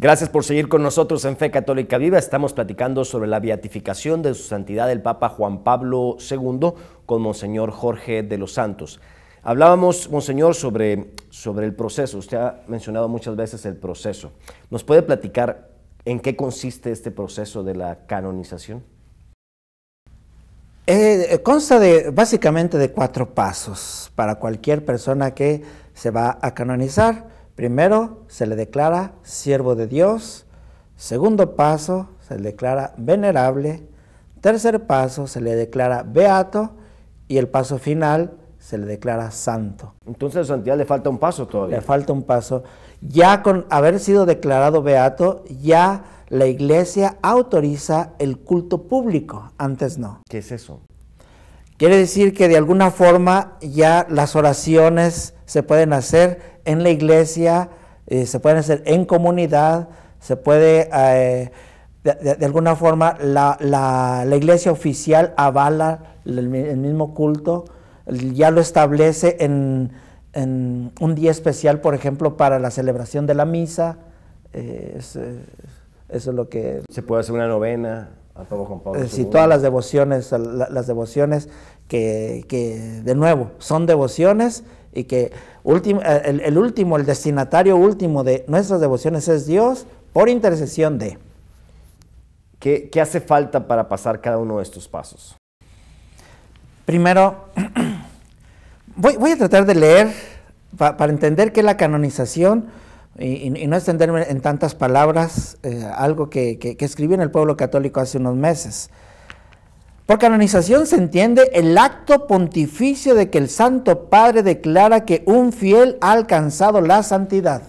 Gracias por seguir con nosotros en Fe Católica Viva. Estamos platicando sobre la beatificación de su santidad el Papa Juan Pablo II con Monseñor Jorge de los Santos. Hablábamos, Monseñor, sobre, el proceso. Usted ha mencionado muchas veces el proceso. ¿Nos puede platicar en qué consiste este proceso de la canonización? Eh, eh, consta de, básicamente de cuatro pasos para cualquier persona que se va a canonizar. Primero, se le declara siervo de Dios. Segundo paso, se le declara venerable. Tercer paso, se le declara beato. Y el paso final, se le declara santo. Entonces a santidad le falta un paso todavía. Le falta un paso. Ya con haber sido declarado beato, ya la iglesia autoriza el culto público, antes no. ¿Qué es eso? Quiere decir que de alguna forma ya las oraciones se pueden hacer en la iglesia, eh, se pueden hacer en comunidad, se puede, eh, de, alguna forma, la, iglesia oficial avala el, mismo culto, ya lo establece en, un día especial, por ejemplo, para la celebración de la misa. Eh, eso es lo que... Se puede hacer una novena. A eh, todas las devociones, las devociones que, de nuevo, son devociones y que eh, el, último, el destinatario último de nuestras devociones es Dios por intercesión de. ¿Qué, hace falta para pasar cada uno de estos pasos? Primero, voy, a tratar de leer para entender qué es la canonización y, no extenderme en tantas palabras eh, algo que, que, que, escribí en el pueblo católico hace unos meses. Por canonización se entiende el acto pontificio de que el Santo Padre declara que un fiel ha alcanzado la santidad.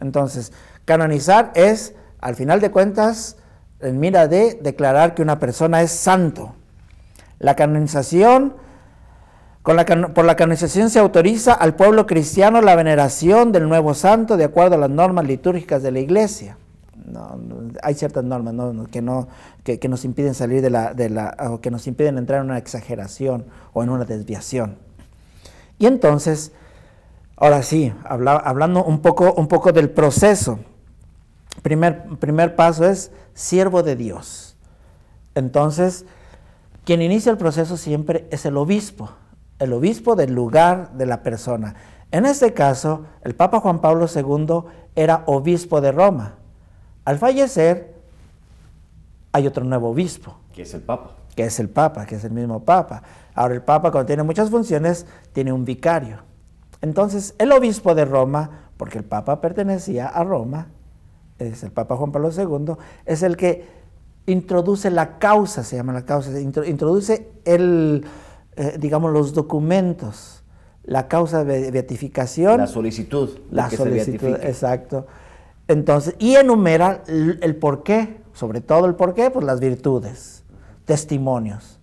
Entonces, canonizar es, al final de cuentas, en mira de declarar que una persona es santo. La canonización por la canonización se autoriza al pueblo cristiano la veneración del nuevo santo de acuerdo a las normas litúrgicas de la iglesia. hay ciertas normas Que, no, que, nos impiden salir de la, o que nos impiden entrar en una exageración o en una desviación. Y entonces, ahora sí, hablando un poco, un poco del proceso. Primer, primer paso es siervo de Dios. Entonces, quien inicia el proceso siempre es el obispo el obispo del lugar de la persona. En este caso, el Papa Juan Pablo II era obispo de Roma. Al fallecer, hay otro nuevo obispo. Que es el Papa. Que es el Papa, que es el mismo Papa. Ahora el Papa, cuando tiene muchas funciones, tiene un vicario. Entonces, el obispo de Roma, porque el Papa pertenecía a Roma, es el Papa Juan Pablo II, es el que introduce la causa, se llama la causa, introduce el, eh, digamos, los documentos, la causa de beatificación. La solicitud. La solicitud, exacto. Entonces, y enumera el, porqué, sobre todo el porqué, pues las virtudes, testimonios.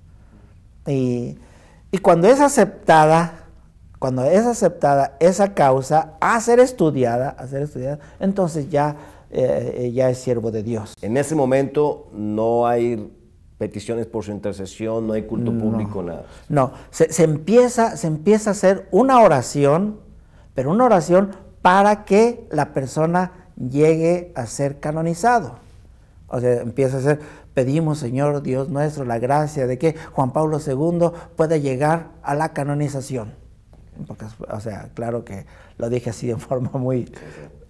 Y, cuando es aceptada, cuando es aceptada esa causa a ser estudiada, a ser estudiada, entonces ya, eh, ya es siervo de Dios. En ese momento no hay peticiones por su intercesión, no hay culto público, nada. No, se, empieza, se empieza a hacer una oración, pero una oración para que la persona llegue a ser canonizado. O sea, empieza a ser, pedimos Señor Dios nuestro la gracia de que Juan Pablo II pueda llegar a la canonización. o sea, claro que lo dije así de forma muy,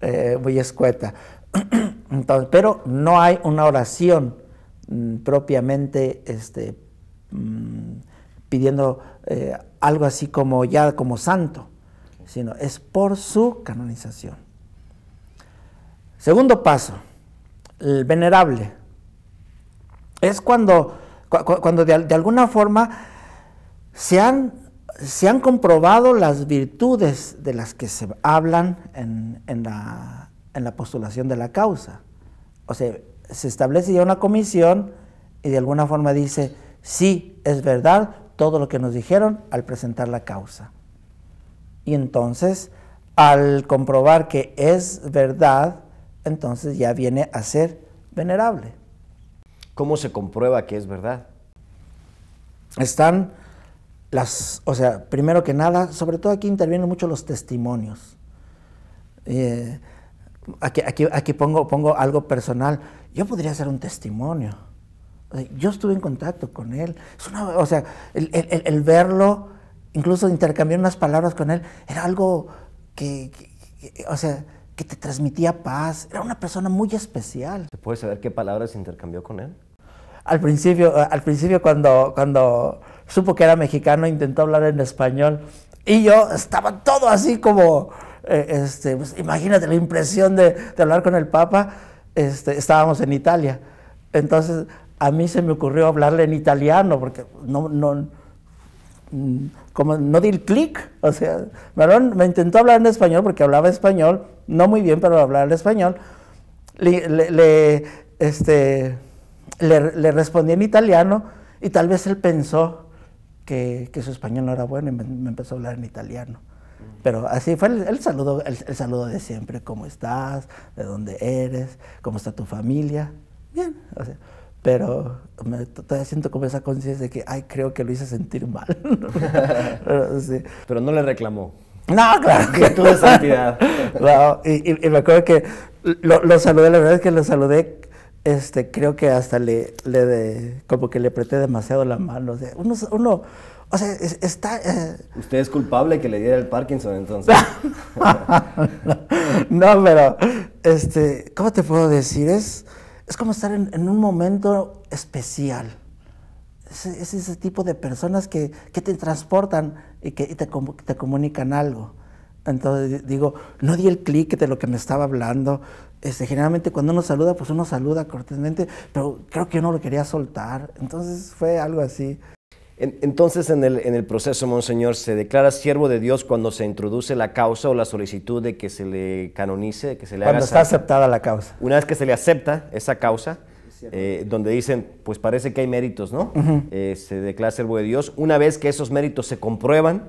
eh, muy escueta. Entonces, pero no hay una oración Mm, propiamente este, mm, pidiendo eh, algo así como ya como santo, sino es por su canonización. Segundo paso, el venerable. Es cuando, cuando de, alguna forma se han, se han, comprobado las virtudes de las que se hablan en, la, en la postulación de la causa. O sea, se establece ya una comisión y de alguna forma dice, sí, es verdad todo lo que nos dijeron al presentar la causa. Y entonces, al comprobar que es verdad, entonces ya viene a ser venerable. ¿Cómo se comprueba que es verdad? Están las, o sea, primero que nada, sobre todo aquí intervienen mucho los testimonios. Eh, aquí, aquí, pongo, pongo algo personal, yo podría hacer un testimonio. Eh, yo estuve en contacto con él. o sea, el, verlo, incluso intercambiar unas palabras con él, era algo que, o sea, que te transmitía paz. Era una persona muy especial. ¿Se puede saber qué palabras intercambió con él? Al principio, eh, al principio cuando, cuando supo que era mexicano, intentó hablar en español. Y yo estaba todo así como, eh, este, pues, imagínate la impresión de, hablar con el Papa, este, estábamos en Italia. Entonces a mí se me ocurrió hablarle en italiano, porque no, no, mm, como no di el clic, o sea, me intentó hablar en español porque hablaba español, no muy bien, pero hablar en español. Este, le, respondí en italiano y tal vez él pensó que, su español no era bueno y me empezó a hablar en italiano. Pero así fue el, saludó saludo, el, saludo de siempre, ¿cómo estás? ¿De dónde eres? ¿Cómo está tu familia? Bien, pero me, todavía siento como esa conciencia de que, ay, creo que lo hice sentir mal. pero, no le reclamó. No, claro que tuve santidad. y, me acuerdo que lo, saludé, la verdad es que lo saludé, este, creo que hasta le, le como que le apreté demasiado la mano. O uno, uno o sea, está... Eh, Usted es culpable que le diera el Parkinson entonces. no, pero, este, ¿cómo te puedo decir? Es, es como estar en, un momento especial. Es, ese tipo de personas que, te transportan y que te, te comunican algo. Entonces digo, no di el clic de lo que me estaba hablando. Este, generalmente cuando uno saluda, pues uno saluda cortésmente, pero creo que uno lo quería soltar. Entonces fue algo así. Entonces, en el, en el, proceso, Monseñor, se declara siervo de Dios cuando se introduce la causa o la solicitud de que se le canonice, que se le cuando está aceptada la causa. Una vez que se le acepta esa causa, eh, donde dicen, pues parece que hay méritos, ¿no? Eh, se declara siervo de Dios. Una vez que esos méritos se comprueban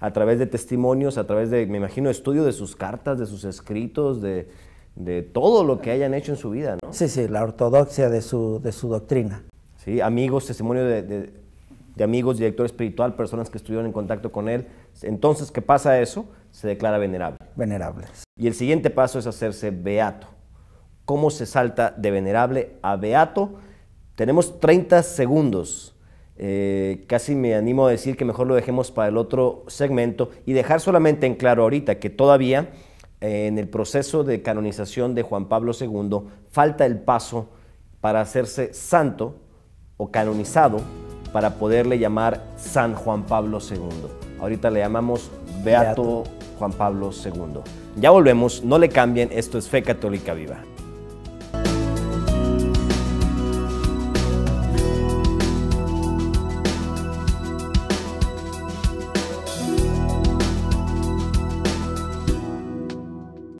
a través de testimonios, a través de, me imagino, estudio de sus cartas, de sus escritos, de, todo lo que hayan hecho en su vida, ¿no? Sí, sí, la ortodoxia de su, de su doctrina. Sí, amigos, testimonio de de amigos, director espiritual, personas que estuvieron en contacto con él. Entonces, ¿qué pasa eso? Se declara venerable. Venerable. Y el siguiente paso es hacerse beato. ¿Cómo se salta de venerable a beato? Tenemos 30 segundos. Eh, casi me animo a decir que mejor lo dejemos para el otro segmento y dejar solamente en claro ahorita que todavía eh, en el proceso de canonización de Juan Pablo II falta el paso para hacerse santo o canonizado para poderle llamar San Juan Pablo II. Ahorita le llamamos Beato, Juan Pablo II. Ya volvemos, no le cambien, esto es Fe Católica Viva.